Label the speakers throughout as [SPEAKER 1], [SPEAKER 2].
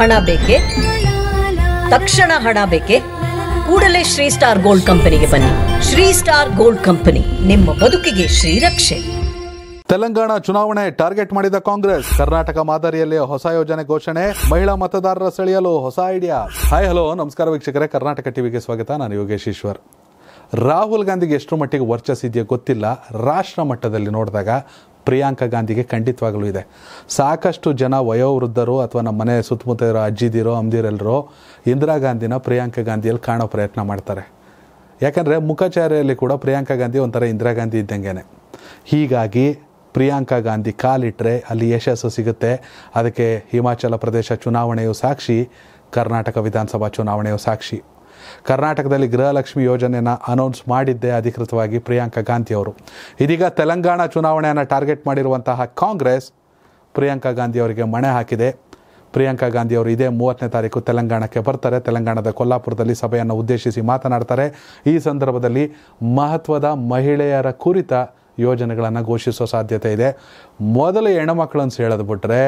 [SPEAKER 1] ಹಣ ಬೇಕೆ ತಕ್ಷಣ ಹಣ ಬೇಕೆ ಕೂಡಲೇ ಶ್ರೀ ಸ್ಟಾರ್ ಗೋಲ್ಡ್ ಕಂಪನಿಗೆ ಬನ್ನಿ ಶ್ರೀ ಸ್ಟಾರ್ ಗೋಲ್ಡ್ ಕಂಪನಿ ನಿಮ್ಮ ಬದುಕಿಗೆ ಶ್ರೀರಕ್ಷೆ ತೆಲಂಗಾಣ ಚುನಾವಣೆ ಟಾರ್ಗೆಟ್ ಮಾಡಿದ ಕಾಂಗ್ರೆಸ್ ಕರ್ನಾಟಕ ಮಾದರಿಯಲ್ಲಿ ಹೊಸ ಯೋಜನೆ ಘೋಷಣೆ ಮಹಿಳಾ ಮತದಾರರ ಸೆಳೆಯಲು ಹೊಸ ಐಡಿಯಾ ಹಾಯ್ ಹಲೋ ನಮಸ್ಕಾರ ವೀಕ್ಷಕರೇ ಕರ್ನಾಟಕ ಟಿವಿಗೆ ಸ್ವಾಗತ ನಾನು ಯೋಗೇಶ್ ಈಶ್ವರ್ ರಾಹುಲ್ ಗಾಂಧಿಗೆ ಎಷ್ಟು ಮಟ್ಟಿಗೆ ವರ್ಚಸ್ ಇದೆಯೋ ಗೊತ್ತಿಲ್ಲ ರಾಷ್ಟ್ರ ಮಟ್ಟದಲ್ಲಿ ನೋಡಿದಾಗ ಪ್ರಿಯಾಂಕಾ ಗಾಂಧಿಗೆ ಖಂಡಿತವಾಗಲೂ ಇದೆ ಸಾಕಷ್ಟು ಜನ ವಯೋವೃದ್ಧರು ಅಥವಾ ನಮ್ಮ ಮನೆ ಸುತ್ತಮುತ್ತ ಇರೋ ಅಜ್ಜಿದಿರೋ ಅಮ್ದಿರೆಲ್ಲರೂ ಇಂದಿರಾ ಗಾಂಧಿನ ಪ್ರಿಯಾಂಕಾ ಗಾಂಧಿಯಲ್ಲಿ ಕಾಣೋ ಪ್ರಯತ್ನ ಮಾಡ್ತಾರೆ ಯಾಕಂದರೆ ಮುಖಚಾರ್ಯಲ್ಲಿ ಕೂಡ ಪ್ರಿಯಾಂಕಾ ಗಾಂಧಿ ಒಂಥರ ಇಂದಿರಾ ಗಾಂಧಿ ಇದ್ದಂಗೆ ಹೀಗಾಗಿ ಪ್ರಿಯಾಂಕಾ ಗಾಂಧಿ ಕಾಲಿಟ್ಟರೆ ಅಲ್ಲಿ ಯಶಸ್ಸು ಸಿಗುತ್ತೆ ಅದಕ್ಕೆ ಹಿಮಾಚಲ ಪ್ರದೇಶ ಚುನಾವಣೆಯು ಸಾಕ್ಷಿ ಕರ್ನಾಟಕ ವಿಧಾನಸಭಾ ಚುನಾವಣೆಯು ಸಾಕ್ಷಿ ಕರ್ನಾಟಕದಲ್ಲಿ ಗೃಹಲಕ್ಷ್ಮಿ ಯೋಜನೆಯನ್ನು ಅನೌನ್ಸ್ ಮಾಡಿದ್ದೆ ಅಧಿಕೃತವಾಗಿ ಪ್ರಿಯಾಂಕಾ ಗಾಂಧಿ ಅವರು ಇದೀಗ ತೆಲಂಗಾಣ ಚುನಾವಣೆಯನ್ನು ಟಾರ್ಗೆಟ್ ಮಾಡಿರುವಂತಹ ಕಾಂಗ್ರೆಸ್ ಪ್ರಿಯಾಂಕಾ ಗಾಂಧಿ ಅವರಿಗೆ ಮಣೆ ಹಾಕಿದೆ ಪ್ರಿಯಾಂಕಾ ಗಾಂಧಿ ಅವರು ಇದೇ ಮೂವತ್ತನೇ ತಾರೀಕು ತೆಲಂಗಾಣಕ್ಕೆ ಬರ್ತಾರೆ ತೆಲಂಗಾಣದ ಕೊಲ್ಲಾಪುರದಲ್ಲಿ ಸಭೆಯನ್ನು ಉದ್ದೇಶಿಸಿ ಮಾತನಾಡ್ತಾರೆ ಈ ಸಂದರ್ಭದಲ್ಲಿ ಮಹತ್ವದ ಮಹಿಳೆಯರ ಕುರಿತ ಯೋಜನೆಗಳನ್ನು ಘೋಷಿಸೋ ಸಾಧ್ಯತೆ ಇದೆ ಮೊದಲು ಹೆಣ್ಣು ಮಕ್ಕಳನ್ನು ಸೆಳೆದು ಬಿಟ್ಟರೆ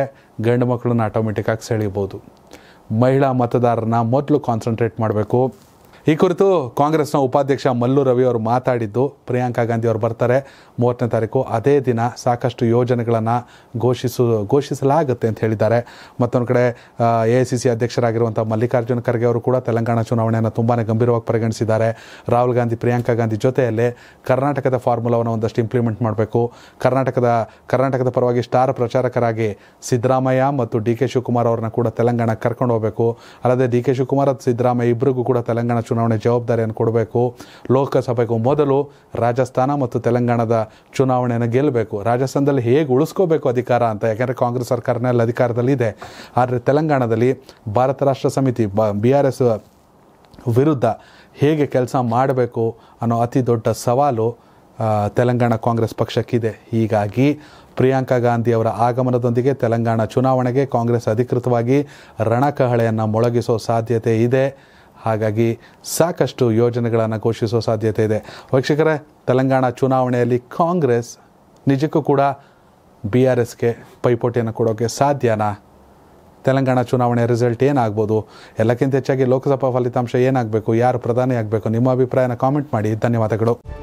[SPEAKER 1] ಗಂಡು ಮಕ್ಕಳನ್ನು ಆಟೋಮೆಟಿಕ್ಕಾಗಿ ಸೆಳೀಬೋದು ಮಹಿಳಾ ಮತದಾರರನ್ನ ಮೊದಲು ಕಾನ್ಸಂಟ್ರೇಟ್ ಮಾಡಬೇಕು ಈ ಕುರಿತು ಕಾಂಗ್ರೆಸ್ನ ಉಪಾಧ್ಯಕ್ಷ ಮಲ್ಲು ರವಿ ಅವರು ಮಾತಾಡಿದ್ದು ಪ್ರಿಯಾಂಕಾ ಗಾಂಧಿ ಅವರು ಬರ್ತಾರೆ ಮೂವತ್ತನೇ ತಾರೀಕು ಅದೇ ದಿನ ಸಾಕಷ್ಟು ಯೋಜನೆಗಳನ್ನು ಘೋಷಿಸು ಘೋಷಿಸಲಾಗುತ್ತೆ ಅಂತ ಹೇಳಿದ್ದಾರೆ ಮತ್ತೊಂದು ಕಡೆ ಎ ಐ ಸಿ ಸಿ ಅಧ್ಯಕ್ಷರಾಗಿರುವಂಥ ಮಲ್ಲಿಕಾರ್ಜುನ ಖರ್ಗೆ ಅವರು ಕೂಡ ತೆಲಂಗಾಣ ಚುನಾವಣೆಯನ್ನು ತುಂಬಾ ಗಂಭೀರವಾಗಿ ಪರಿಗಣಿಸಿದ್ದಾರೆ ರಾಹುಲ್ ಗಾಂಧಿ ಪ್ರಿಯಾಂಕಾ ಗಾಂಧಿ ಜೊತೆಯಲ್ಲಿ ಕರ್ನಾಟಕದ ಫಾರ್ಮುಲಾವನ್ನು ಒಂದಷ್ಟು ಇಂಪ್ಲಿಮೆಂಟ್ ಮಾಡಬೇಕು ಕರ್ನಾಟಕದ ಕರ್ನಾಟಕದ ಪರವಾಗಿ ಸ್ಟಾರ್ ಪ್ರಚಾರಕರಾಗಿ ಸಿದ್ದರಾಮಯ್ಯ ಮತ್ತು ಡಿ ಕೆ ಶಿವಕುಮಾರ್ ಅವರನ್ನು ಕೂಡ ತೆಲಂಗಾಣಕ್ಕೆ ಕರ್ಕೊಂಡು ಹೋಗಬೇಕು ಅಲ್ಲದೆ ಡಿ ಕೆ ಶಿವಕುಮಾರ್ ಸಿದ್ದರಾಮಯ್ಯ ಇಬ್ಬರಿಗೂ ಕೂಡ ತೆಲಂಗಾಣ ಚುನಾವಣೆ ಚುನಾವಣೆ ಜವಾಬ್ದಾರಿಯನ್ನು ಕೊಡಬೇಕು ಲೋಕಸಭೆಗೂ ಮೊದಲು ರಾಜಸ್ಥಾನ ಮತ್ತು ತೆಲಂಗಾಣದ ಚುನಾವಣೆಯನ್ನು ಗೆಲ್ಲಬೇಕು ರಾಜಸ್ಥಾನದಲ್ಲಿ ಹೇಗೆ ಉಳಿಸ್ಕೋಬೇಕು ಅಧಿಕಾರ ಅಂತ ಯಾಕೆಂದರೆ ಕಾಂಗ್ರೆಸ್ ಸರ್ಕಾರನೇ ಅಲ್ಲಿ ಇದೆ ಆದರೆ ತೆಲಂಗಾಣದಲ್ಲಿ ಭಾರತ ರಾಷ್ಟ್ರ ಸಮಿತಿ ಬ ಬಿ ಆರ್ ಎಸ್ ವಿರುದ್ಧ ಹೇಗೆ ಕೆಲಸ ಮಾಡಬೇಕು ಅನ್ನೋ ಅತಿ ದೊಡ್ಡ ಸವಾಲು ತೆಲಂಗಾಣ ಕಾಂಗ್ರೆಸ್ ಪಕ್ಷಕ್ಕಿದೆ ಹೀಗಾಗಿ ಪ್ರಿಯಾಂಕಾ ಗಾಂಧಿ ಅವರ ಆಗಮನದೊಂದಿಗೆ ತೆಲಂಗಾಣ ಚುನಾವಣೆಗೆ ಕಾಂಗ್ರೆಸ್ ಅಧಿಕೃತವಾಗಿ ರಣಕಹಳೆಯನ್ನು ಮೊಳಗಿಸೋ ಸಾಧ್ಯತೆ ಇದೆ ಹಾಗಾಗಿ ಸಾಕಷ್ಟು ಯೋಜನೆಗಳನ್ನು ಘೋಷಿಸುವ ಸಾಧ್ಯತೆ ಇದೆ ವೀಕ್ಷಕರೇ ತೆಲಂಗಾಣ ಚುನಾವಣೆಯಲ್ಲಿ ಕಾಂಗ್ರೆಸ್ ನಿಜಕ್ಕೂ ಕೂಡ ಬಿ ಆರ್ ಎಸ್ಗೆ ಪೈಪೋಟಿಯನ್ನು ಕೊಡೋಕ್ಕೆ ಸಾಧ್ಯನಾ ತೆಲಂಗಾಣ ಚುನಾವಣೆ ರಿಸಲ್ಟ್ ಏನಾಗ್ಬೋದು ಎಲ್ಲಕ್ಕಿಂತ ಹೆಚ್ಚಾಗಿ ಲೋಕಸಭಾ ಫಲಿತಾಂಶ ಏನಾಗಬೇಕು ಯಾರು ಪ್ರಧಾನಿ ಆಗಬೇಕು ನಿಮ್ಮ ಅಭಿಪ್ರಾಯನ ಕಾಮೆಂಟ್ ಮಾಡಿ ಧನ್ಯವಾದಗಳು